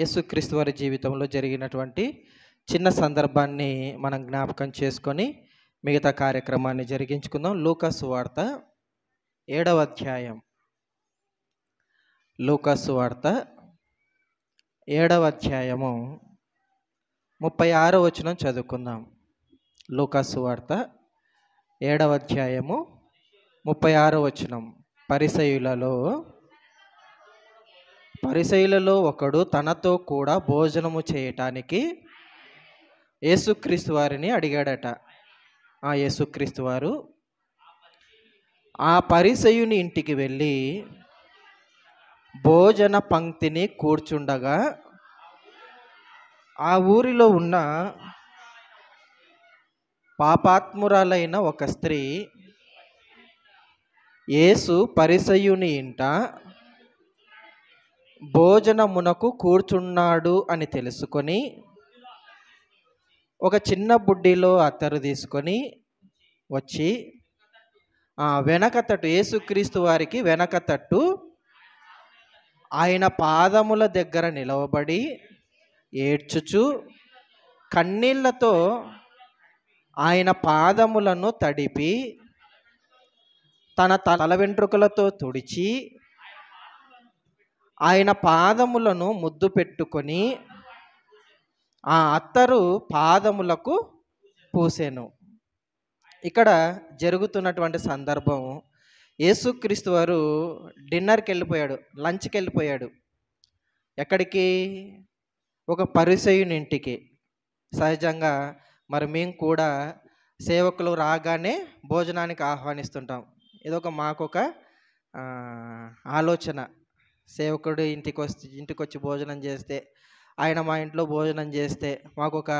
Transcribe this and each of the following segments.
యేసుక్రీస్తు వారి జీవితంలో జరిగినటువంటి చిన్న సందర్భాన్ని మనం జ్ఞాపకం చేసుకొని మిగతా కార్యక్రమాన్ని జరిగించుకుందాం లూకాసు వార్త ఏడవ అధ్యాయం లూకాసు వార్త ఏడవ అధ్యాయము ముప్పై ఆరో వచనం చదువుకుందాం లూకాసు వార్త ఏడవ అధ్యాయము ముప్పై ఆరో వచనం పరిసయులలో పరిశైలలో ఒకడు తనతో కూడా భోజనము చేయటానికి యేసుక్రీస్తు వారిని అడిగాడట ఆ యేసుక్రీస్తు వారు ఆ పరిసయుని ఇంటికి వెళ్ళి భోజన పంక్తిని కూర్చుండగా ఆ ఊరిలో ఉన్న పాపాత్మురాలైన ఒక స్త్రీ యేసు పరిసయుని ఇంట భోజనమునకు కూర్చున్నాడు అని తెలుసుకొని ఒక చిన్న బుడ్డిలో అత్తరు తీసుకొని వచ్చి వెనకతట్టు యేసుక్రీస్తు వారికి వెనకతట్టు ఆయన పాదముల దగ్గర నిలవబడి ఏడ్చుచు కన్నీళ్లతో ఆయన పాదములను తడిపి తన తల వెంట్రుకలతో తుడిచి ఆయన పాదములను ముద్దు పెట్టుకొని ఆ అత్తరు పాదములకు పూసాను ఇక్కడ జరుగుతున్నటువంటి సందర్భం యేసుక్రీస్తు వారు డిన్నర్కి వెళ్ళిపోయాడు లంచ్కి వెళ్ళిపోయాడు ఎక్కడికి ఒక పరిసయుని ఇంటికి సహజంగా మరి మేము కూడా సేవకులు రాగానే భోజనానికి ఆహ్వానిస్తుంటాం ఇదొక మాకొక ఆలోచన సేవకుడు ఇంటికి వస్తే ఇంటికి వచ్చి భోజనం చేస్తే ఆయన మా ఇంట్లో భోజనం చేస్తే మాకు ఒక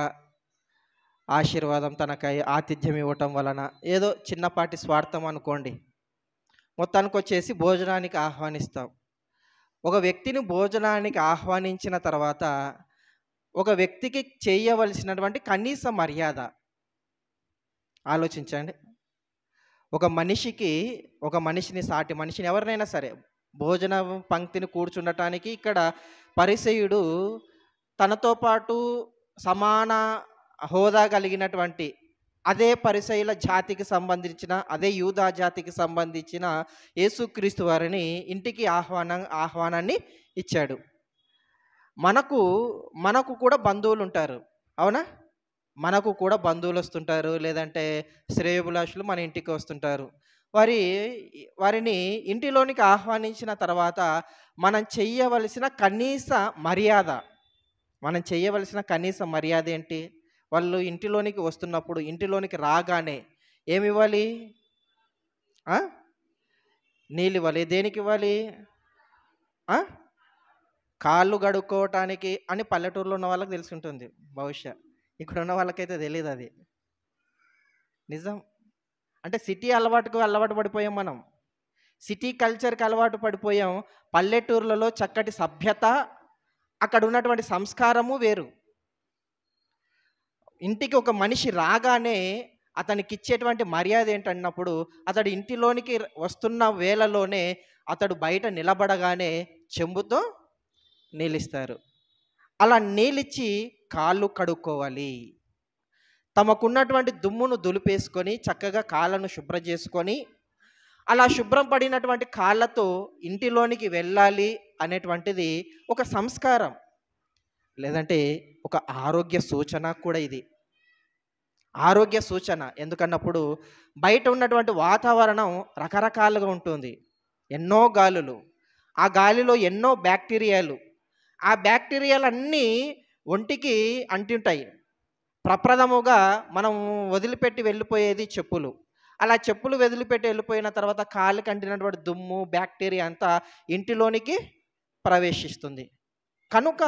ఆశీర్వాదం తనకై ఆతిథ్యం ఇవ్వటం వలన ఏదో చిన్నపాటి స్వార్థం అనుకోండి మొత్తానికి వచ్చేసి భోజనానికి ఆహ్వానిస్తాం ఒక వ్యక్తిని భోజనానికి ఆహ్వానించిన తర్వాత ఒక వ్యక్తికి చేయవలసినటువంటి కనీస మర్యాద ఆలోచించండి ఒక మనిషికి ఒక మనిషిని సాటి మనిషిని ఎవరినైనా సరే భోజన పంక్తిని కూర్చుండటానికి ఇక్కడ పరిసయుడు తనతో పాటు సమాన హోదా కలిగినటువంటి అదే పరిసయుల జాతికి సంబంధించిన అదే యూదా జాతికి సంబంధించిన యేసుక్రీస్తు వారిని ఇంటికి ఆహ్వానం ఆహ్వానాన్ని ఇచ్చాడు మనకు మనకు కూడా బంధువులు ఉంటారు అవునా మనకు కూడా బంధువులు వస్తుంటారు లేదంటే శ్రేయభిలాషులు మన ఇంటికి వస్తుంటారు వారి వారిని ఇంటిలోనికి ఆహ్వానించిన తర్వాత మనం చేయవలసిన కనీస మర్యాద మనం చేయవలసిన కనీస మర్యాద ఏంటి వాళ్ళు ఇంటిలోనికి వస్తున్నప్పుడు ఇంటిలోనికి రాగానే ఏమి ఇవ్వాలి నీళ్ళు ఇవ్వాలి దేనికి ఇవ్వాలి కాళ్ళు గడుక్కోవటానికి అని పల్లెటూరులో ఉన్న వాళ్ళకి తెలుసుంటుంది బహుశా ఇక్కడ ఉన్న వాళ్ళకైతే తెలియదు అది నిజం అంటే సిటీ అలవాటుకు అలవాటు పడిపోయాం మనం సిటీ కల్చర్కి అలవాటు పడిపోయాం పల్లెటూర్లలో చక్కటి సభ్యత అక్కడ ఉన్నటువంటి సంస్కారము వేరు ఇంటికి ఒక మనిషి రాగానే అతనికి ఇచ్చేటువంటి మర్యాద ఏంటన్నప్పుడు అతడు ఇంటిలోనికి వస్తున్న వేళలోనే అతడు బయట నిలబడగానే చెంబుతో నీలిస్తారు అలా నీలిచ్చి కాళ్ళు కడుక్కోవాలి తమకున్నటువంటి దుమ్మును దులిపేసుకొని చక్కగా కాళ్ళను శుభ్రం చేసుకొని అలా శుభ్రం పడినటువంటి కాళ్ళతో ఇంటిలోనికి వెళ్ళాలి అనేటువంటిది ఒక సంస్కారం లేదంటే ఒక ఆరోగ్య సూచన కూడా ఇది ఆరోగ్య సూచన ఎందుకన్నప్పుడు బయట ఉన్నటువంటి వాతావరణం రకరకాలుగా ఉంటుంది ఎన్నో గాలులు ఆ గాలిలో ఎన్నో బ్యాక్టీరియాలు ఆ బ్యాక్టీరియాలన్నీ ఒంటికి అంటుంటాయి ప్రప్రథముగా మనం వదిలిపెట్టి వెళ్ళిపోయేది చెప్పులు అలా చెప్పులు వదిలిపెట్టి వెళ్ళిపోయిన తర్వాత కాలు కంటినటువంటి దుమ్ము బ్యాక్టీరియా అంతా ఇంటిలోనికి ప్రవేశిస్తుంది కనుక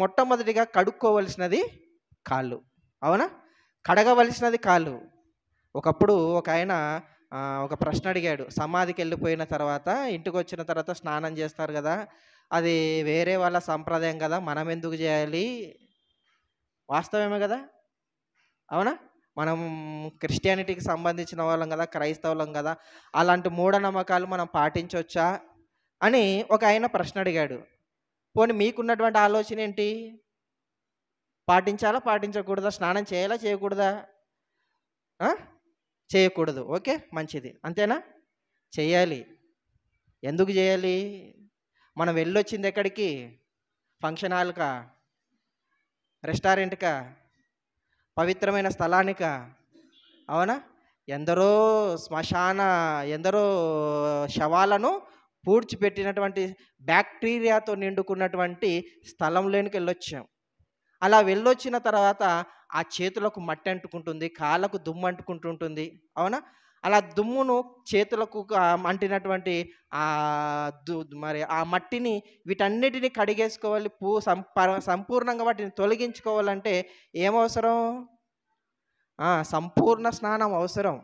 మొట్టమొదటిగా కడుక్కోవలసినది కాళ్ళు అవునా కడగవలసినది కాళ్ళు ఒకప్పుడు ఒక ఆయన ఒక ప్రశ్న అడిగాడు సమాధికి వెళ్ళిపోయిన తర్వాత ఇంటికి వచ్చిన తర్వాత స్నానం చేస్తారు కదా అది వేరే వాళ్ళ సంప్రదాయం కదా మనం ఎందుకు చేయాలి వాస్తవమే కదా అవునా మనం క్రిస్టియానిటీకి సంబంధించిన వాళ్ళం కదా క్రైస్తవులం కదా అలాంటి మూఢనమ్మకాలు మనం పాటించవచ్చా అని ఒక ఆయన ప్రశ్న అడిగాడు పోనీ మీకున్నటువంటి ఆలోచన ఏంటి పాటించాలా పాటించకూడదా స్నానం చేయాలా చేయకూడదా చేయకూడదు ఓకే మంచిది అంతేనా చేయాలి ఎందుకు చేయాలి మనం వెళ్ళొచ్చింది ఎక్కడికి ఫంక్షన్ హాల్కా రెస్టారెంట్క పవిత్రమైన స్థలానికా అవునా ఎందరో శ్మశాన ఎందరో శవాలను పూడ్చిపెట్టినటువంటి బ్యాక్టీరియాతో నిండుకున్నటువంటి స్థలంలోనికి వెళ్ళొచ్చాం అలా వెళ్ళొచ్చిన తర్వాత ఆ చేతులకు మట్టి అంటుకుంటుంది కాళ్ళకు దుమ్ము అంటుకుంటుంటుంది అవునా అలా దుమ్మును చేతులకు అంటినటువంటి దు మరి ఆ మట్టిని వీటన్నిటిని కడిగేసుకోవాలి పూ సంపూర్ణంగా వాటిని తొలగించుకోవాలంటే ఏమవసరం సంపూర్ణ స్నానం అవసరం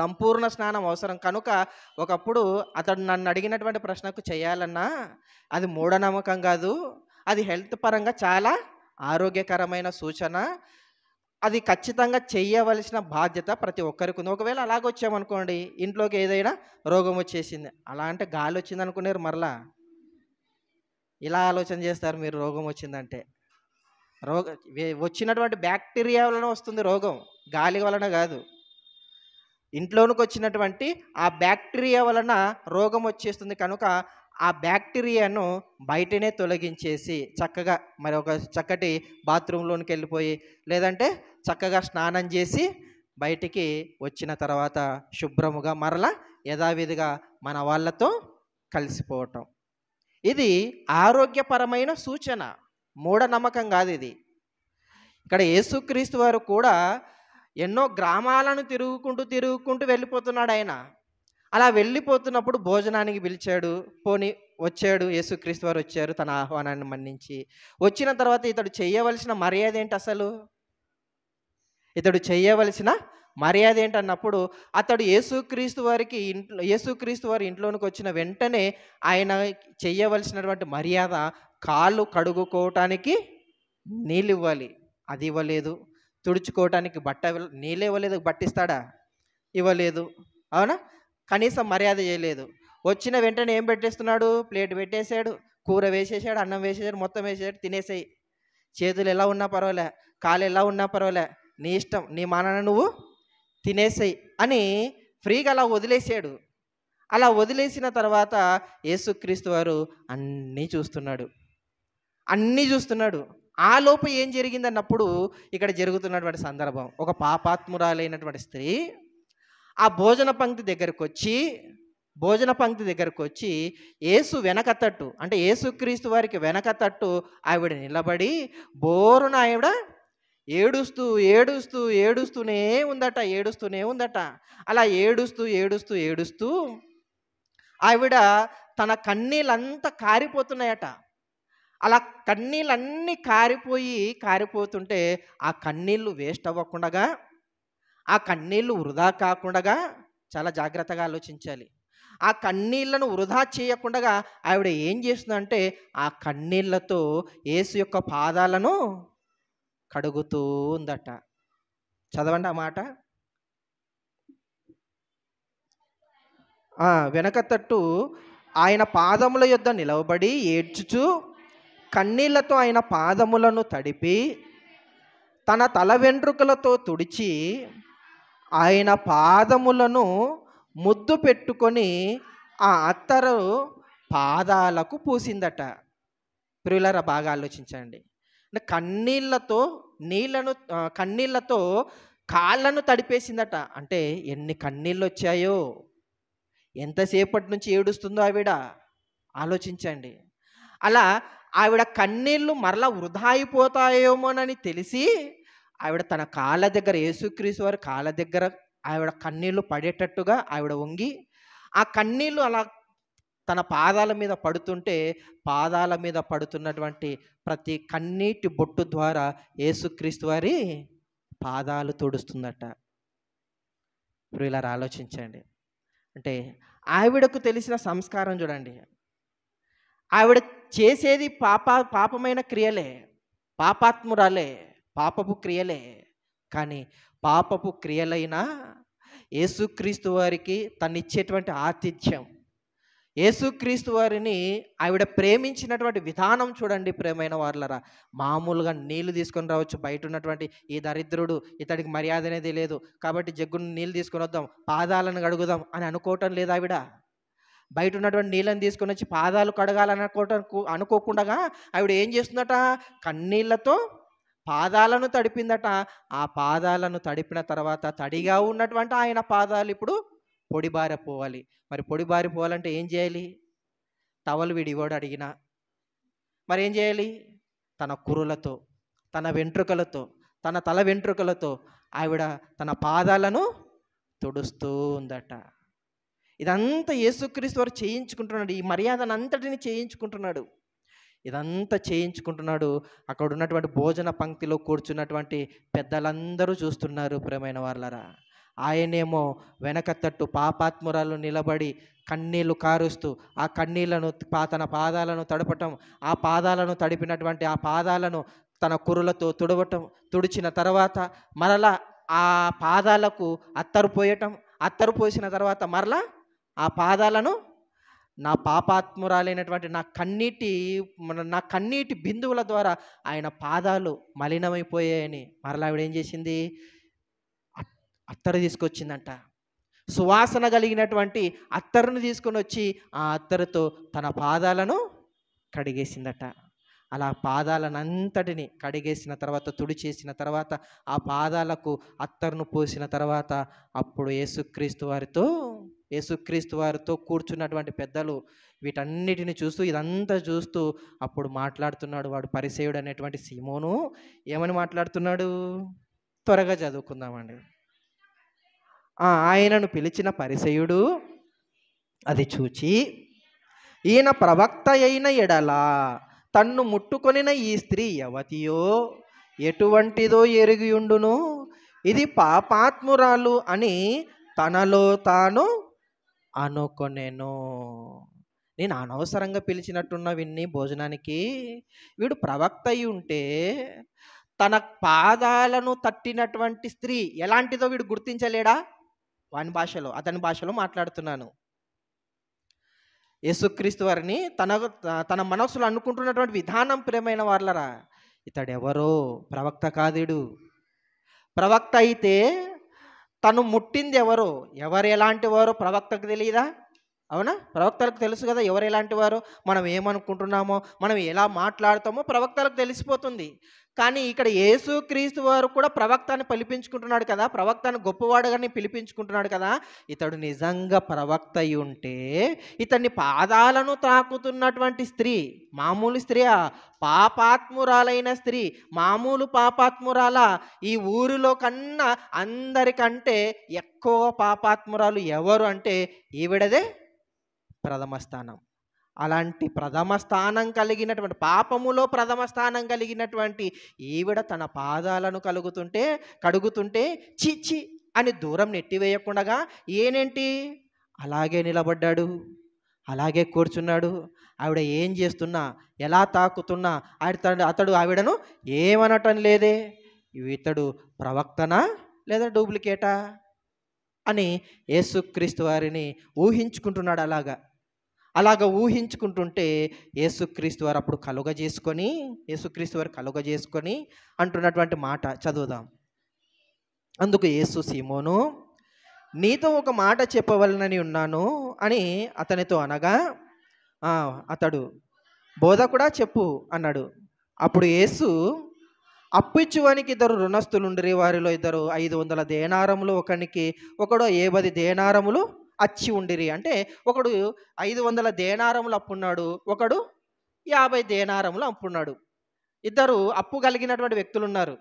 సంపూర్ణ స్నానం అవసరం కనుక ఒకప్పుడు అతడు నన్ను అడిగినటువంటి ప్రశ్నకు చేయాలన్నా అది మూఢనమ్మకం కాదు అది హెల్త్ పరంగా చాలా ఆరోగ్యకరమైన సూచన అది ఖచ్చితంగా చేయవలసిన బాధ్యత ప్రతి ఒక్కరికి ఉంది ఒకవేళ అలాగొచ్చామనుకోండి ఇంట్లోకి ఏదైనా రోగం వచ్చేసింది అలా అంటే గాలి వచ్చింది అనుకున్నారు మరలా ఇలా ఆలోచన చేస్తారు మీరు రోగం వచ్చిందంటే రోగ వచ్చినటువంటి బ్యాక్టీరియా వలన వస్తుంది రోగం గాలి వలన కాదు ఇంట్లోనికి వచ్చినటువంటి ఆ బ్యాక్టీరియా వలన రోగం వచ్చేస్తుంది కనుక ఆ బ్యాక్టీరియాను బయటనే తొలగించేసి చక్కగా మరి ఒక చక్కటి బాత్రూంలోనికి వెళ్ళిపోయి లేదంటే చక్కగా స్నానం చేసి బయటికి వచ్చిన తర్వాత శుభ్రముగా మరల యథావిధిగా మన వాళ్ళతో కలిసిపోవటం ఇది ఆరోగ్యపరమైన సూచన మూఢనమ్మకం కాదు ఇది ఇక్కడ యేసుక్రీస్తు వారు కూడా ఎన్నో గ్రామాలను తిరుగుకుంటూ తిరుగుకుంటూ వెళ్ళిపోతున్నాడు ఆయన అలా వెళ్ళిపోతున్నప్పుడు భోజనానికి పిలిచాడు పోని వచ్చాడు యేసుక్రీస్తు వారు వచ్చారు తన ఆహ్వానాన్ని మన్నించి వచ్చిన తర్వాత ఇతడు చేయవలసిన మర్యాద ఏంటి అసలు ఇతడు చేయవలసిన మర్యాద ఏంటన్నప్పుడు అతడు యేసుక్రీస్తు వారికి ఇంట్లో యేసుక్రీస్తు వారి ఇంట్లోనికి వచ్చిన వెంటనే ఆయన చేయవలసినటువంటి మర్యాద కాళ్ళు కడుగుకోవటానికి నీళ్ళు ఇవ్వాలి అది ఇవ్వలేదు తుడుచుకోవటానికి బట్ట నీళ్ళు ఇవ్వలేదు బట్టిస్తాడా ఇవ్వలేదు అవునా కనీసం మర్యాద చేయలేదు వచ్చిన వెంటనే ఏం పెట్టేస్తున్నాడు ప్లేట్ పెట్టేశాడు కూర వేసేసాడు అన్నం వేసేసాడు మొత్తం వేసేసాడు తినేసాయి చేతులు ఎలా ఉన్నా పర్వాలే కాలు ఎలా ఉన్నా పర్వాలే నీ ఇష్టం నీ మానను నువ్వు తినేసేయి అని ఫ్రీగా అలా వదిలేసాడు అలా వదిలేసిన తర్వాత యేసుక్రీస్తు వారు అన్నీ చూస్తున్నాడు అన్నీ చూస్తున్నాడు ఆ లోపు ఏం జరిగిందన్నప్పుడు ఇక్కడ జరుగుతున్నటువంటి సందర్భం ఒక పాపాత్మురాలైనటువంటి స్త్రీ ఆ భోజన పంక్తి దగ్గరకు వచ్చి భోజన పంక్తి దగ్గరకు వచ్చి ఏసు వెనకతట్టు అంటే ఏసుక్రీస్తు వారికి వెనకతట్టు ఆవిడ నిలబడి బోరున ఆవిడ ఏడుస్తూ ఏడుస్తూ ఏడుస్తూనే ఉందట ఏడుస్తూనే ఉందట అలా ఏడుస్తూ ఏడుస్తూ ఏడుస్తూ ఆవిడ తన కన్నీళ్ళంతా కారిపోతున్నాయట అలా కన్నీళ్ళన్నీ కారిపోయి కారిపోతుంటే ఆ కన్నీళ్ళు వేస్ట్ అవ్వకుండా ఆ కన్నీళ్ళు వృధా కాకుండా చాలా జాగ్రత్తగా ఆలోచించాలి ఆ కన్నీళ్లను వృధా చేయకుండా ఆవిడ ఏం చేస్తుందంటే ఆ కన్నీళ్లతో యేసు యొక్క పాదాలను కడుగుతూ ఉందట చదవండి ఆ మాట తట్టు ఆయన పాదముల యొద్ నిలవబడి ఏడ్చుచు కన్నీళ్లతో ఆయన పాదములను తడిపి తన తల వెండ్రుకలతో తుడిచి ఆయన పాదములను ముద్దు పెట్టుకొని ఆ అత్తరు పాదాలకు పూసిందట ప్రియులరా బాగా ఆలోచించండి అంటే కన్నీళ్లతో నీళ్లను కన్నీళ్లతో కాళ్ళను తడిపేసిందట అంటే ఎన్ని కన్నీళ్ళు వచ్చాయో ఎంతసేపటి నుంచి ఏడుస్తుందో ఆవిడ ఆలోచించండి అలా ఆవిడ కన్నీళ్ళు మరలా వృధా అయిపోతాయేమోనని తెలిసి ఆవిడ తన కాళ్ళ దగ్గర యేసుక్రీసు వారి కాళ్ళ దగ్గర ఆవిడ కన్నీళ్ళు పడేటట్టుగా ఆవిడ వంగి ఆ కన్నీళ్ళు అలా తన పాదాల మీద పడుతుంటే పాదాల మీద పడుతున్నటువంటి ప్రతి కన్నీటి బొట్టు ద్వారా యేసుక్రీస్తు వారి పాదాలు తుడుస్తుందట ఇప్పుడు ఇలా ఆలోచించండి అంటే ఆవిడకు తెలిసిన సంస్కారం చూడండి ఆవిడ చేసేది పాప పాపమైన క్రియలే పాపాత్మురాలే పాపపు క్రియలే కానీ పాపపు క్రియలైన యేసుక్రీస్తు వారికి తను ఇచ్చేటువంటి ఆతిథ్యం యేసుక్రీస్తు వారిని ఆవిడ ప్రేమించినటువంటి విధానం చూడండి ప్రేమైన వాళ్ళరా మామూలుగా నీళ్లు తీసుకొని రావచ్చు బయట ఉన్నటువంటి ఈ దరిద్రుడు ఇతడికి మర్యాద అనేది లేదు కాబట్టి జగ్గును నీళ్ళు తీసుకొని వద్దాం పాదాలను కడుగుదాం అని అనుకోవటం లేదు ఆవిడ బయట ఉన్నటువంటి నీళ్ళని తీసుకొని వచ్చి పాదాలు కడగాలనుకోవటం అనుకోకుండా ఆవిడ ఏం చేస్తుందట కన్నీళ్లతో పాదాలను తడిపిందట ఆ పాదాలను తడిపిన తర్వాత తడిగా ఉన్నటువంటి ఆయన పాదాలు ఇప్పుడు పొడిబారిపోవాలి మరి పొడిబారిపోవాలంటే ఏం చేయాలి తవలు విడివాడు అడిగిన మరి ఏం చేయాలి తన కురులతో తన వెంట్రుకలతో తన తల వెంట్రుకలతో ఆవిడ తన పాదాలను తుడుస్తూ ఉందట ఇదంతా యేసుక్రీస్తు వారు చేయించుకుంటున్నాడు ఈ మర్యాదను అంతటిని చేయించుకుంటున్నాడు ఇదంతా చేయించుకుంటున్నాడు అక్కడ ఉన్నటువంటి భోజన పంక్తిలో కూర్చున్నటువంటి పెద్దలందరూ చూస్తున్నారు ప్రేమైన వాళ్ళరా ఆయనేమో తట్టు పాపాత్మురాలు నిలబడి కన్నీళ్లు కారుస్తూ ఆ కన్నీళ్లను తన పాదాలను తడపటం ఆ పాదాలను తడిపినటువంటి ఆ పాదాలను తన కురులతో తుడవటం తుడిచిన తర్వాత మరలా ఆ పాదాలకు అత్తరు పోయటం అత్తరు పోసిన తర్వాత మరలా ఆ పాదాలను నా పాపాత్మురాలైనటువంటి నా కన్నీటి నా కన్నీటి బిందువుల ద్వారా ఆయన పాదాలు మలినమైపోయాయని మరలా ఆవిడేం చేసింది అత్తరు తీసుకొచ్చిందంట సువాసన కలిగినటువంటి అత్తరును తీసుకొని వచ్చి ఆ అత్తరుతో తన పాదాలను కడిగేసిందట అలా పాదాలనంతటిని కడిగేసిన తర్వాత తుడిచేసిన తర్వాత ఆ పాదాలకు అత్తరును పోసిన తర్వాత అప్పుడు యేసుక్రీస్తు వారితో యేసుక్రీస్తు వారితో కూర్చున్నటువంటి పెద్దలు వీటన్నిటిని చూస్తూ ఇదంతా చూస్తూ అప్పుడు మాట్లాడుతున్నాడు వాడు పరిసేయుడు అనేటువంటి సీమోను ఏమని మాట్లాడుతున్నాడు త్వరగా చదువుకుందామండి ఆయనను పిలిచిన పరిసయుడు అది చూచి ఈయన ప్రవక్త అయిన ఎడలా తన్ను ముట్టుకొనిన ఈ స్త్రీ యవతియో ఎటువంటిదో ఎరిగియుండును ఇది పాపాత్మురాలు అని తనలో తాను అనుకొనెను నేను అనవసరంగా పిలిచినట్టున్న విన్ని భోజనానికి వీడు ప్రవక్త అయి ఉంటే తన పాదాలను తట్టినటువంటి స్త్రీ ఎలాంటిదో వీడు గుర్తించలేడా వాని భాషలో అతని భాషలో మాట్లాడుతున్నాను యేసుక్రీస్తు వారిని తన తన మనస్సులో అనుకుంటున్నటువంటి విధానం ప్రియమైన వాళ్ళరా ఇతడెవరో ప్రవక్త కాదుడు ప్రవక్త అయితే తను ముట్టింది ఎవరో ఎవరు ఎలాంటి వారో ప్రవక్తకు తెలియదా అవునా ప్రవక్తలకు తెలుసు కదా ఎవరు ఎలాంటి వారు మనం ఏమనుకుంటున్నామో మనం ఎలా మాట్లాడతామో ప్రవక్తలకు తెలిసిపోతుంది కానీ ఇక్కడ క్రీస్తు వారు కూడా ప్రవక్తాన్ని పిలిపించుకుంటున్నాడు కదా ప్రవక్తను గొప్పవాడుగాని పిలిపించుకుంటున్నాడు కదా ఇతడు నిజంగా ప్రవక్త ఉంటే ఇతన్ని పాదాలను తాకుతున్నటువంటి స్త్రీ మామూలు స్త్రీ పాపాత్మురాలైన స్త్రీ మామూలు పాపాత్మురాల ఈ ఊరిలో కన్నా అందరికంటే ఎక్కువ పాపాత్మురాలు ఎవరు అంటే ఈవిడదే ప్రథమ స్థానం అలాంటి ప్రథమ స్థానం కలిగినటువంటి పాపములో ప్రథమ స్థానం కలిగినటువంటి ఈవిడ తన పాదాలను కలుగుతుంటే కడుగుతుంటే చిచి అని దూరం నెట్టివేయకుండగా ఏనేంటి అలాగే నిలబడ్డాడు అలాగే కూర్చున్నాడు ఆవిడ ఏం చేస్తున్నా ఎలా తాకుతున్నా ఆవిడ అతడు అతడు ఆవిడను ఏమనటం లేదే ఇతడు ప్రవక్తనా లేదా డూప్లికేటా అని యేసుక్రీస్తు వారిని ఊహించుకుంటున్నాడు అలాగా అలాగ ఊహించుకుంటుంటే యేసుక్రీస్తు వారు అప్పుడు కలుగ చేసుకొని యేసుక్రీస్తు వారు కలుగ చేసుకొని అంటున్నటువంటి మాట చదువుదాం అందుకు యేసు సీమోను నీతో ఒక మాట చెప్పవలనని ఉన్నాను అని అతనితో అనగా అతడు బోధ కూడా చెప్పు అన్నాడు అప్పుడు యేసు అప్పిచ్చువానికి ఇద్దరు రుణస్తులుండ్రి వారిలో ఇద్దరు ఐదు వందల దేనారములు ఒకనికి ఒకడు ఏ పది దేనారములు అచ్చి ఉండిరి అంటే ఒకడు ఐదు వందల దేనారములు అప్పున్నాడు ఒకడు యాభై దేనారములు అప్పున్నాడు ఇద్దరు అప్పు కలిగినటువంటి వ్యక్తులు ఉన్నారు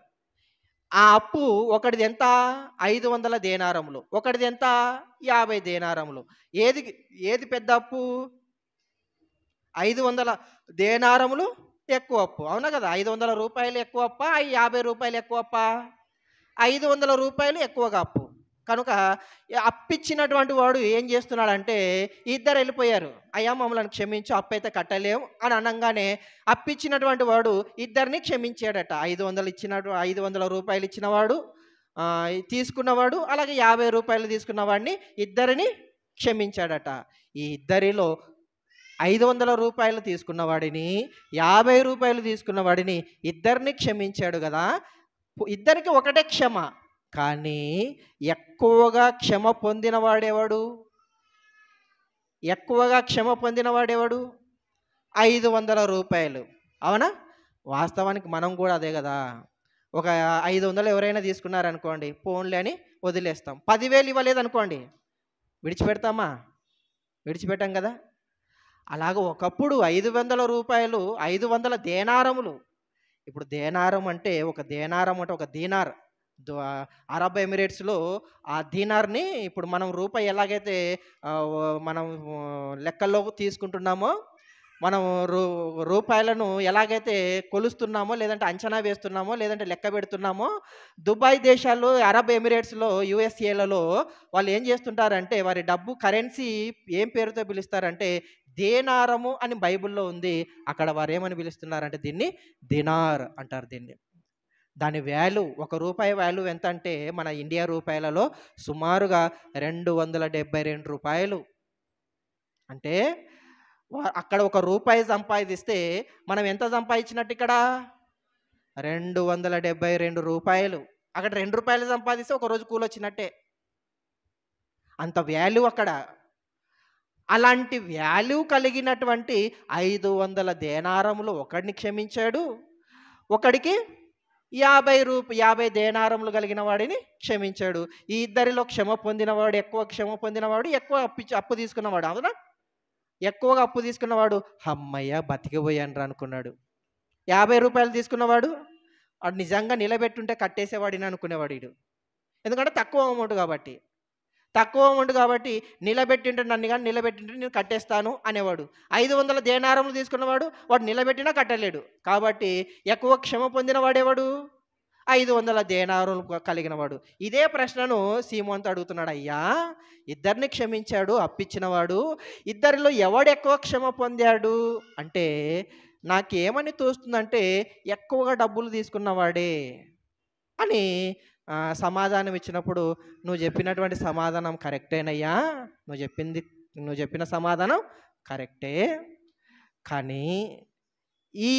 ఆ అప్పు ఒకటిది ఎంత ఐదు వందల దేనారములు ఒకటిది ఎంత యాభై దేనారములు ఏది ఏది పెద్ద అప్పు ఐదు వందల దేనారములు ఎక్కువ అప్పు అవునా కదా ఐదు వందల రూపాయలు ఎక్కువ అప్ప యాభై రూపాయలు ఎక్కువ అప్ప ఐదు వందల రూపాయలు ఎక్కువగా అప్పు కనుక అప్పిచ్చినటువంటి వాడు ఏం చేస్తున్నాడంటే ఇద్దరు వెళ్ళిపోయారు అయ్యా మమ్మల్ని క్షమించు అప్పైతే కట్టలేము అని అనగానే అప్పిచ్చినటువంటి వాడు ఇద్దరిని క్షమించాడట ఐదు వందలు ఇచ్చిన ఐదు వందల రూపాయలు ఇచ్చినవాడు తీసుకున్నవాడు అలాగే యాభై రూపాయలు తీసుకున్నవాడిని ఇద్దరిని క్షమించాడట ఈ ఇద్దరిలో ఐదు వందల రూపాయలు తీసుకున్నవాడిని యాభై రూపాయలు తీసుకున్నవాడిని ఇద్దరిని క్షమించాడు కదా ఇద్దరికి ఒకటే క్షమ కానీ ఎక్కువగా క్షమ పొందినవాడేవాడు ఎక్కువగా క్షమ పొందినవాడేవాడు ఐదు వందల రూపాయలు అవునా వాస్తవానికి మనం కూడా అదే కదా ఒక ఐదు వందలు ఎవరైనా తీసుకున్నారనుకోండి ఫోన్లే అని వదిలేస్తాం పదివేలు ఇవ్వలేదనుకోండి విడిచిపెడతామా విడిచిపెట్టాం కదా అలాగ ఒకప్పుడు ఐదు వందల రూపాయలు ఐదు వందల దేనారములు ఇప్పుడు దేనారం అంటే ఒక దేనారం అంటే ఒక దీనార్ అరబ్ ఎమిరేట్స్లో ఆ దీనార్ని ఇప్పుడు మనం రూపాయి ఎలాగైతే మనం లెక్కల్లో తీసుకుంటున్నామో మనం రూ రూపాయలను ఎలాగైతే కొలుస్తున్నామో లేదంటే అంచనా వేస్తున్నామో లేదంటే లెక్క పెడుతున్నామో దుబాయ్ దేశాల్లో అరబ్ ఎమిరేట్స్లో యుఎస్ఏలలో వాళ్ళు ఏం చేస్తుంటారంటే వారి డబ్బు కరెన్సీ ఏం పేరుతో పిలుస్తారంటే దేనారము అని బైబిల్లో ఉంది అక్కడ వారు ఏమని పిలుస్తున్నారంటే దీన్ని దినార్ అంటారు దీన్ని దాని వాల్యూ ఒక రూపాయి వాల్యూ ఎంత అంటే మన ఇండియా రూపాయలలో సుమారుగా రెండు వందల డెబ్బై రెండు రూపాయలు అంటే అక్కడ ఒక రూపాయి సంపాదిస్తే మనం ఎంత సంపాదించినట్టు ఇక్కడ రెండు వందల డెబ్బై రెండు రూపాయలు అక్కడ రెండు రూపాయలు సంపాదిస్తే ఒక రోజు వచ్చినట్టే అంత వాల్యూ అక్కడ అలాంటి వాల్యూ కలిగినటువంటి ఐదు వందల దేనారములు ఒకడిని క్షమించాడు ఒకడికి యాభై రూప యాభై దేనారములు కలిగిన వాడిని క్షమించాడు ఈ ఇద్దరిలో క్షమ పొందినవాడు ఎక్కువ క్షమ పొందినవాడు ఎక్కువ అప్పు అప్పు తీసుకున్నవాడు అవునా ఎక్కువగా అప్పు తీసుకున్నవాడు అమ్మయ్య బతికిపోయాను అనుకున్నాడు యాభై రూపాయలు తీసుకున్నవాడు వాడు నిజంగా నిలబెట్టుంటే కట్టేసేవాడిని అనుకునేవాడు ఎందుకంటే తక్కువ అమౌంట్ కాబట్టి తక్కువ ఉండు కాబట్టి నిలబెట్టిండు నన్ను కానీ నిలబెట్టిండు నేను కట్టేస్తాను అనేవాడు ఐదు వందల దేనారములు తీసుకున్నవాడు వాడు నిలబెట్టినా కట్టలేడు కాబట్టి ఎక్కువ క్షమ పొందిన వాడేవాడు ఐదు వందల దేనారములు కలిగినవాడు ఇదే ప్రశ్నను సీమంత్ అడుగుతున్నాడు అయ్యా ఇద్దరిని క్షమించాడు అప్పించినవాడు ఇద్దరిలో ఎవడు ఎక్కువ క్షమ పొందాడు అంటే నాకేమని తోస్తుందంటే ఎక్కువగా డబ్బులు తీసుకున్నవాడే అని సమాధానం ఇచ్చినప్పుడు నువ్వు చెప్పినటువంటి సమాధానం కరెక్టేనయ్యా నువ్వు చెప్పింది నువ్వు చెప్పిన సమాధానం కరెక్టే కానీ ఈ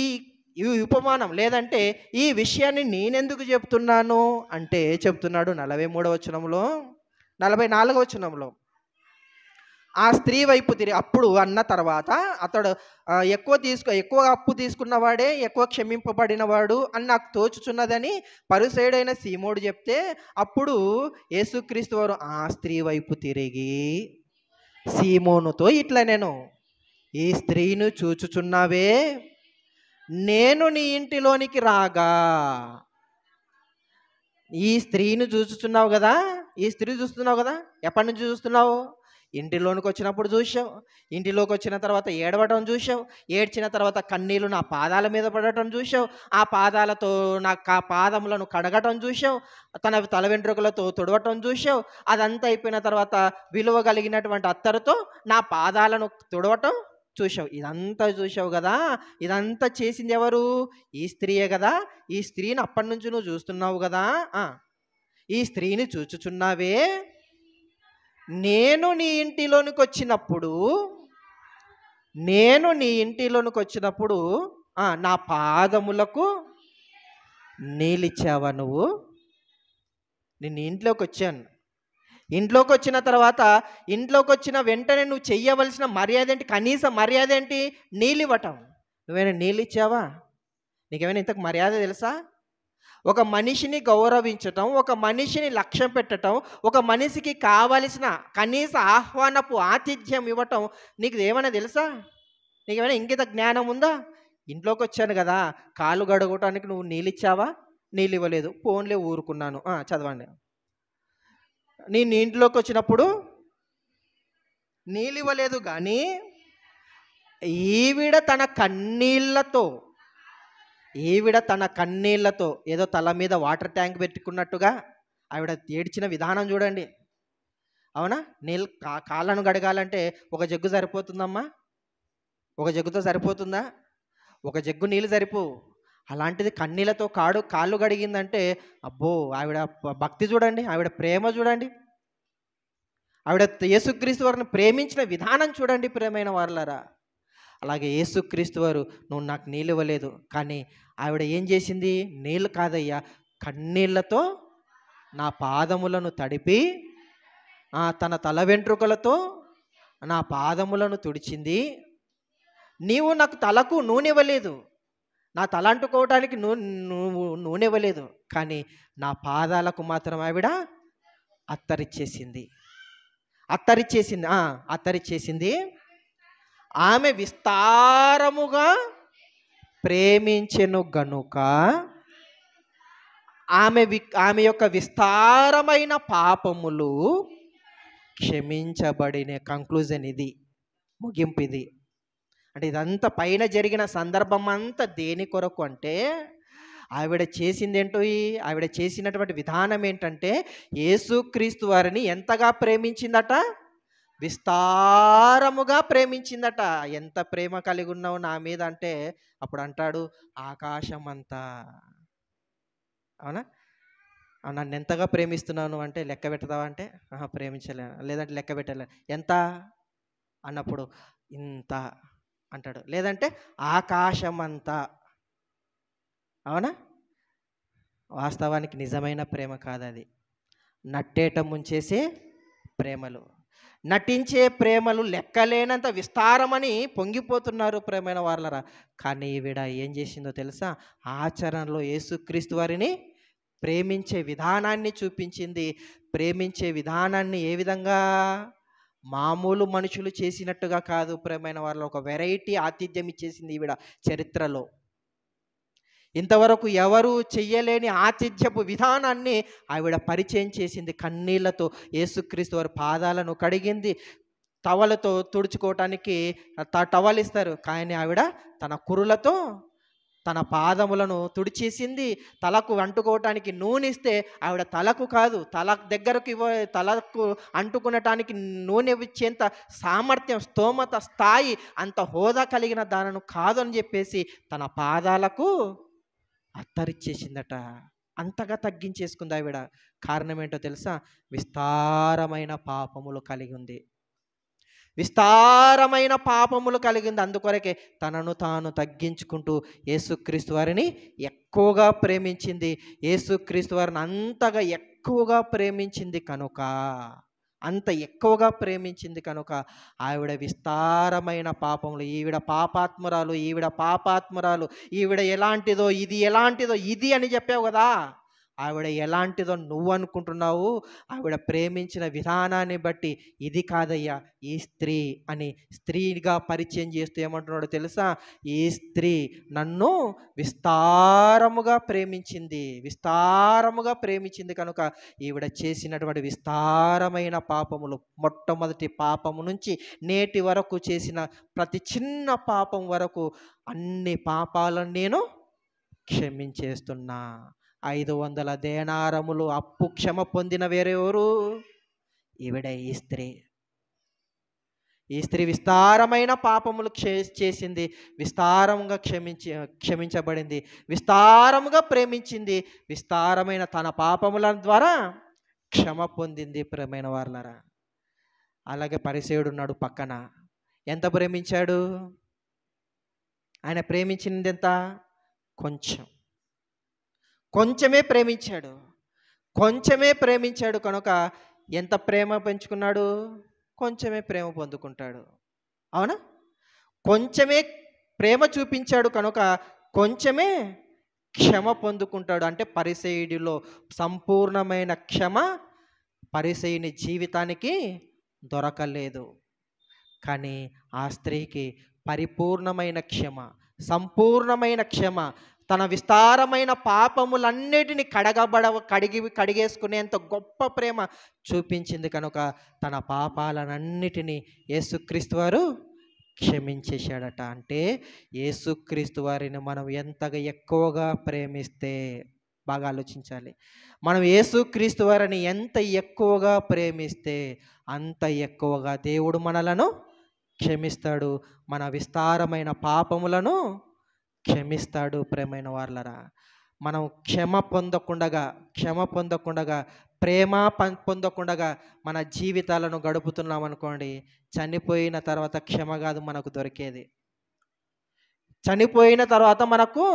ఈ ఉపమానం లేదంటే ఈ విషయాన్ని నేనెందుకు చెప్తున్నాను అంటే చెప్తున్నాడు నలభై మూడవ వచనంలో నలభై నాలుగవ వచనంలో ఆ స్త్రీ వైపు తిరిగి అప్పుడు అన్న తర్వాత అతడు ఎక్కువ తీసుకో ఎక్కువ అప్పు తీసుకున్నవాడే ఎక్కువ క్షమింపబడినవాడు అని నాకు తోచుచున్నదని పరుసేడైన సీమోడు చెప్తే అప్పుడు యేసుక్రీస్తు వారు ఆ స్త్రీ వైపు తిరిగి సీమోనుతో ఇట్లా నేను ఈ స్త్రీను చూచుచున్నావే నేను నీ ఇంటిలోనికి రాగా ఈ స్త్రీని చూచుచున్నావు కదా ఈ స్త్రీ చూస్తున్నావు కదా ఎప్పటి నుంచి చూస్తున్నావు ఇంటిలోనికి వచ్చినప్పుడు చూసావు ఇంటిలోకి వచ్చిన తర్వాత ఏడవటం చూసావు ఏడ్చిన తర్వాత కన్నీళ్ళు నా పాదాల మీద పడటం చూసావు ఆ పాదాలతో నా ఆ పాదములను కడగటం చూసావు తన తల వెంట్రుకలతో తొడవటం చూసావు అదంతా అయిపోయిన తర్వాత విలువ కలిగినటువంటి అత్తరుతో నా పాదాలను తొడవటం చూసావు ఇదంతా చూసావు కదా ఇదంతా చేసింది ఎవరు ఈ స్త్రీయే కదా ఈ స్త్రీని అప్పటి నుంచి నువ్వు చూస్తున్నావు కదా ఈ స్త్రీని చూచుచున్నావే నేను నీ ఇంటిలోనికి వచ్చినప్పుడు నేను నీ ఇంటిలోనికి వచ్చినప్పుడు నా పాదములకు నీలిచ్చావా నువ్వు నేను ఇంట్లోకి వచ్చాను ఇంట్లోకి వచ్చిన తర్వాత ఇంట్లోకి వచ్చిన వెంటనే నువ్వు చెయ్యవలసిన మర్యాద ఏంటి కనీస మర్యాద ఏంటి నీళ్ళు ఇవ్వటం నువ్వేమైనా నీళ్ళు ఇచ్చావా నీకేమైనా ఇంతకు మర్యాద తెలుసా ఒక మనిషిని గౌరవించటం ఒక మనిషిని లక్ష్యం పెట్టడం ఒక మనిషికి కావలసిన కనీస ఆహ్వానపు ఆతిథ్యం ఇవ్వటం నీకు ఏమైనా తెలుసా నీకు ఏమైనా ఇంకేత జ్ఞానం ఉందా ఇంట్లోకి వచ్చాను కదా కాలు గడగటానికి నువ్వు నీళ్ళు ఇచ్చావా నీళ్ళు ఇవ్వలేదు ఫోన్లే ఊరుకున్నాను చదవండి నేను ఇంట్లోకి వచ్చినప్పుడు నీళ్ళు ఇవ్వలేదు కానీ ఈవిడ తన కన్నీళ్లతో ఈవిడ తన కన్నీళ్లతో ఏదో తల మీద వాటర్ ట్యాంక్ పెట్టుకున్నట్టుగా ఆవిడ ఏడ్చిన విధానం చూడండి అవునా నీళ్ళు కా కాళ్ళను గడగాలంటే ఒక జగ్గు సరిపోతుందమ్మా ఒక జగ్గుతో సరిపోతుందా ఒక జగ్గు నీళ్ళు సరిపో అలాంటిది కన్నీళ్ళతో కాడు కాళ్ళు గడిగిందంటే అబ్బో ఆవిడ భక్తి చూడండి ఆవిడ ప్రేమ చూడండి ఆవిడ యేసుక్రీస్తు వారిని ప్రేమించిన విధానం చూడండి ప్రేమైన వారులరా అలాగే యేసుక్రీస్తు వారు నువ్వు నాకు నీళ్ళు ఇవ్వలేదు కానీ ఆవిడ ఏం చేసింది నీళ్ళు కాదయ్యా కన్నీళ్లతో నా పాదములను తడిపి తన తల వెంట్రుకలతో నా పాదములను తుడిచింది నీవు నాకు తలకు నూనె ఇవ్వలేదు నా తల అంటుకోవడానికి నువ్వు నూనె ఇవ్వలేదు కానీ నా పాదాలకు మాత్రం ఆవిడ అత్తరిచ్చేసింది అత్తరిచ్చేసింది అత్తరిచ్చేసింది ఆమె విస్తారముగా ప్రేమించెను గనుక ఆమె వి ఆమె యొక్క విస్తారమైన పాపములు క్షమించబడిన కంక్లూజన్ ఇది ముగింపు ఇది అంటే ఇదంతా పైన జరిగిన సందర్భం అంతా దేని కొరకు అంటే ఆవిడ చేసిందేంటో ఆవిడ చేసినటువంటి విధానం ఏంటంటే యేసుక్రీస్తు వారిని ఎంతగా ప్రేమించిందట విస్తారముగా ప్రేమించిందట ఎంత ప్రేమ కలిగి ఉన్నావు నా మీద అంటే అప్పుడు అంటాడు ఆకాశం అంతా అవునా నన్ను ఎంతగా ప్రేమిస్తున్నాను అంటే లెక్క పెట్టదావా అంటే ప్రేమించలేను లేదంటే లెక్క పెట్టలేను ఎంత అన్నప్పుడు ఇంత అంటాడు లేదంటే ఆకాశం అంతా అవునా వాస్తవానికి నిజమైన ప్రేమ కాదది నట్టేట ముంచేసే ప్రేమలు నటించే ప్రేమలు లెక్కలేనంత విస్తారమని పొంగిపోతున్నారు ప్రేమైన వాళ్ళరా కానీ ఈవిడ ఏం చేసిందో తెలుసా ఆచరణలో యేసుక్రీస్తు వారిని ప్రేమించే విధానాన్ని చూపించింది ప్రేమించే విధానాన్ని ఏ విధంగా మామూలు మనుషులు చేసినట్టుగా కాదు ప్రేమైన వాళ్ళు ఒక వెరైటీ ఆతిథ్యం ఇచ్చేసింది ఈవిడ చరిత్రలో ఇంతవరకు ఎవరూ చెయ్యలేని ఆతిథ్యపు విధానాన్ని ఆవిడ పరిచయం చేసింది కన్నీళ్లతో యేసుక్రీస్తు వారి పాదాలను కడిగింది టవలతో తుడుచుకోవటానికి టవల్ ఇస్తారు కానీ ఆవిడ తన కురులతో తన పాదములను తుడిచేసింది తలకు అంటుకోవటానికి నూనె ఇస్తే ఆవిడ తలకు కాదు తల దగ్గరకు ఇవ్వ తలకు అంటుకునటానికి నూనె ఇచ్చేంత సామర్థ్యం స్తోమత స్థాయి అంత హోదా కలిగిన దానను కాదు అని చెప్పేసి తన పాదాలకు అత్తరిచ్చేసిందట అంతగా తగ్గించేసుకుంది ఆవిడ కారణం ఏంటో తెలుసా విస్తారమైన పాపములు కలిగి ఉంది విస్తారమైన పాపములు కలిగింది అందుకొరకే తనను తాను తగ్గించుకుంటూ యేసుక్రీస్తు వారిని ఎక్కువగా ప్రేమించింది యేసుక్రీస్తు వారిని అంతగా ఎక్కువగా ప్రేమించింది కనుక అంత ఎక్కువగా ప్రేమించింది కనుక ఆవిడ విస్తారమైన పాపములు ఈవిడ పాపాత్మురాలు ఈవిడ పాపాత్మురాలు ఈవిడ ఎలాంటిదో ఇది ఎలాంటిదో ఇది అని చెప్పావు కదా ఆవిడ ఎలాంటిదో నువ్వు అనుకుంటున్నావు ఆవిడ ప్రేమించిన విధానాన్ని బట్టి ఇది కాదయ్యా ఈ స్త్రీ అని స్త్రీగా పరిచయం చేస్తూ ఏమంటున్నాడో తెలుసా ఈ స్త్రీ నన్ను విస్తారముగా ప్రేమించింది విస్తారముగా ప్రేమించింది కనుక ఈవిడ చేసినటువంటి విస్తారమైన పాపములు మొట్టమొదటి పాపము నుంచి నేటి వరకు చేసిన ప్రతి చిన్న పాపం వరకు అన్ని పాపాలను నేను క్షమించేస్తున్నా ఐదు వందల దేనారములు అప్పు క్షమ పొందిన వేరే ఎవరు ఈవిడ ఈ స్త్రీ ఈ స్త్రీ విస్తారమైన పాపములు క్షే చేసింది విస్తారంగా క్షమించి క్షమించబడింది విస్తారముగా ప్రేమించింది విస్తారమైన తన పాపముల ద్వారా క్షమ పొందింది ప్రేమైన వారులరా అలాగే పరిసేయుడు ఉన్నాడు పక్కన ఎంత ప్రేమించాడు ఆయన ప్రేమించింది ఎంత కొంచెం కొంచెమే ప్రేమించాడు కొంచెమే ప్రేమించాడు కనుక ఎంత ప్రేమ పెంచుకున్నాడు కొంచెమే ప్రేమ పొందుకుంటాడు అవునా కొంచెమే ప్రేమ చూపించాడు కనుక కొంచెమే క్షమ పొందుకుంటాడు అంటే పరిసేయుడిలో సంపూర్ణమైన క్షమ పరిసేయుని జీవితానికి దొరకలేదు కానీ ఆ స్త్రీకి పరిపూర్ణమైన క్షమ సంపూర్ణమైన క్షమ తన విస్తారమైన పాపములన్నిటిని కడగబడ కడిగి కడిగేసుకునేంత గొప్ప ప్రేమ చూపించింది కనుక తన పాపాలనన్నిటినీ యేసుక్రీస్తు వారు క్షమించేశాడట అంటే యేసుక్రీస్తు వారిని మనం ఎంతగా ఎక్కువగా ప్రేమిస్తే బాగా ఆలోచించాలి మనం యేసుక్రీస్తు వారిని ఎంత ఎక్కువగా ప్రేమిస్తే అంత ఎక్కువగా దేవుడు మనలను క్షమిస్తాడు మన విస్తారమైన పాపములను క్షమిస్తాడు ప్రేమైన వాళ్ళరా మనం క్షమ పొందకుండగా క్షమ పొందకుండగా ప్రేమ పొందకుండగా మన జీవితాలను గడుపుతున్నాం అనుకోండి చనిపోయిన తర్వాత క్షమ కాదు మనకు దొరికేది చనిపోయిన తర్వాత మనకు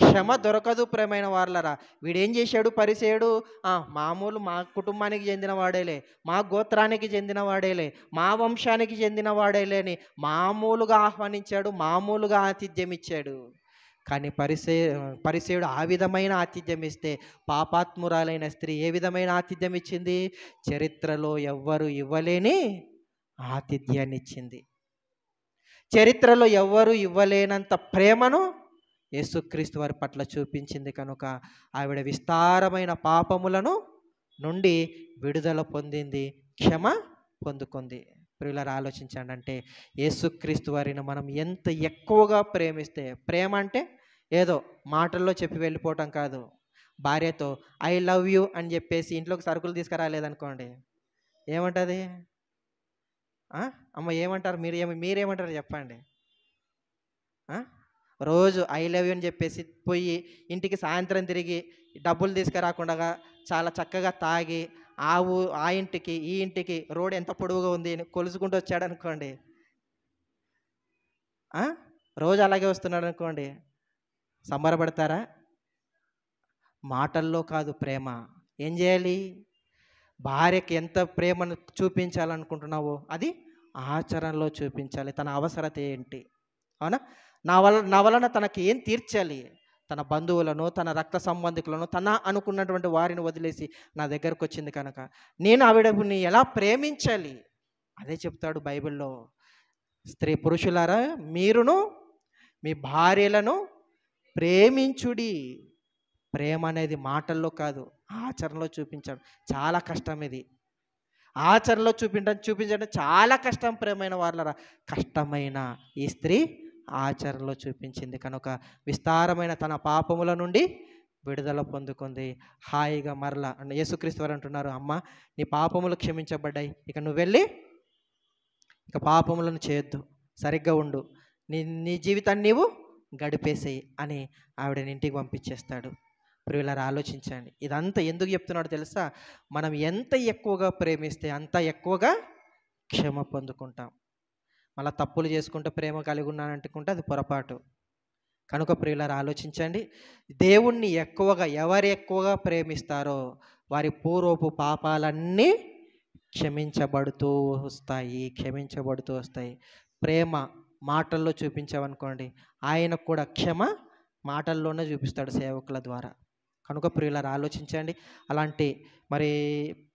క్షమ దొరకదు ప్రేమైన వార్లరా వీడేం చేశాడు పరిసేయుడు మామూలు మా కుటుంబానికి చెందిన వాడేలే మా గోత్రానికి చెందిన వాడేలే మా వంశానికి చెందిన వాడేలే అని మామూలుగా ఆహ్వానించాడు మామూలుగా ఆతిథ్యం ఇచ్చాడు కానీ పరిసే పరిసేయుడు ఆ విధమైన ఆతిథ్యం ఇస్తే పాపాత్మురాలైన స్త్రీ ఏ విధమైన ఆతిథ్యం ఇచ్చింది చరిత్రలో ఎవ్వరు ఇవ్వలేని ఆతిథ్యాన్ని ఇచ్చింది చరిత్రలో ఎవ్వరు ఇవ్వలేనంత ప్రేమను యేసుక్రీస్తు వారి పట్ల చూపించింది కనుక ఆవిడ విస్తారమైన పాపములను నుండి విడుదల పొందింది క్షమ పొందుకుంది ప్రియులరు ఆలోచించండి అంటే యేసుక్రీస్తు వారిని మనం ఎంత ఎక్కువగా ప్రేమిస్తే ప్రేమ అంటే ఏదో మాటల్లో చెప్పి వెళ్ళిపోవటం కాదు భార్యతో ఐ లవ్ యూ అని చెప్పేసి ఇంట్లోకి సరుకులు తీసుకురాలేదనుకోండి ఏమంటుంది అమ్మ ఏమంటారు మీరు ఏమి మీరేమంటారు చెప్పండి రోజు ఐ లవ్ యూ అని చెప్పేసి పోయి ఇంటికి సాయంత్రం తిరిగి డబ్బులు తీసుకురాకుండా చాలా చక్కగా తాగి ఆ ఊ ఆ ఇంటికి ఈ ఇంటికి రోడ్ ఎంత పొడవుగా ఉంది అని కొలుసుకుంటూ వచ్చాడు అనుకోండి రోజు అలాగే వస్తున్నాడు అనుకోండి సంబరపడతారా మాటల్లో కాదు ప్రేమ ఏం చేయాలి భార్యకి ఎంత ప్రేమను చూపించాలనుకుంటున్నావో అది ఆచరణలో చూపించాలి తన అవసరత ఏంటి అవునా నా వల నా వలన తనకి ఏం తీర్చాలి తన బంధువులను తన రక్త సంబంధికులను తన అనుకున్నటువంటి వారిని వదిలేసి నా దగ్గరకు వచ్చింది కనుక నేను ఆవిడని ఎలా ప్రేమించాలి అదే చెప్తాడు బైబిల్లో స్త్రీ పురుషులారా మీరును మీ భార్యలను ప్రేమించుడి ప్రేమ అనేది మాటల్లో కాదు ఆచరణలో చూపించడం చాలా కష్టం ఇది ఆచరణలో చూపించడం చూపించడం చాలా కష్టం ప్రేమైన వాళ్ళరా కష్టమైన ఈ స్త్రీ ఆచరణలో చూపించింది కనుక విస్తారమైన తన పాపముల నుండి విడుదల పొందుకుంది హాయిగా మరల యేసుక్రీస్తు వారు అంటున్నారు అమ్మ నీ పాపములు క్షమించబడ్డాయి ఇక నువ్వు వెళ్ళి ఇక పాపములను చేయొద్దు సరిగ్గా ఉండు నీ నీ జీవితాన్ని నీవు గడిపేసేయి అని ఆవిడని ఇంటికి పంపించేస్తాడు ప్రియులారు ఆలోచించండి ఇదంతా ఎందుకు చెప్తున్నాడో తెలుసా మనం ఎంత ఎక్కువగా ప్రేమిస్తే అంత ఎక్కువగా క్షమ పొందుకుంటాం మళ్ళీ తప్పులు చేసుకుంటే ప్రేమ కలిగి ఉన్నానంటుకుంటే అది పొరపాటు కనుక ప్రియులారు ఆలోచించండి దేవుణ్ణి ఎక్కువగా ఎవరు ఎక్కువగా ప్రేమిస్తారో వారి పూర్వపు పాపాలన్నీ క్షమించబడుతూ వస్తాయి క్షమించబడుతూ వస్తాయి ప్రేమ మాటల్లో చూపించామనుకోండి ఆయన కూడా క్షమ మాటల్లోనే చూపిస్తాడు సేవకుల ద్వారా కనుక ప్రియుల ఆలోచించండి అలాంటి మరి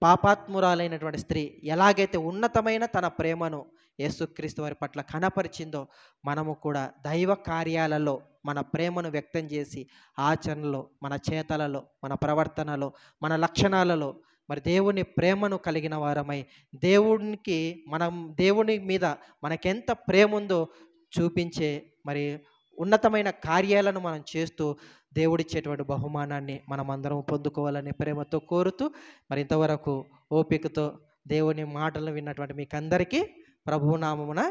పాపాత్మురాలైనటువంటి స్త్రీ ఎలాగైతే ఉన్నతమైన తన ప్రేమను యేసుక్రీస్తు వారి పట్ల కనపరిచిందో మనము కూడా దైవ కార్యాలలో మన ప్రేమను వ్యక్తం చేసి ఆచరణలో మన చేతలలో మన ప్రవర్తనలో మన లక్షణాలలో మరి దేవుని ప్రేమను కలిగిన వారమై దేవునికి మనం దేవుని మీద మనకెంత ప్రేమ ఉందో చూపించే మరి ఉన్నతమైన కార్యాలను మనం చేస్తూ దేవుడిచ్చేటువంటి బహుమానాన్ని మనమందరం పొందుకోవాలని ప్రేమతో కోరుతూ మరి ఇంతవరకు ఓపికతో దేవుని మాటలను విన్నటువంటి మీకందరికీ ప్రభునామమున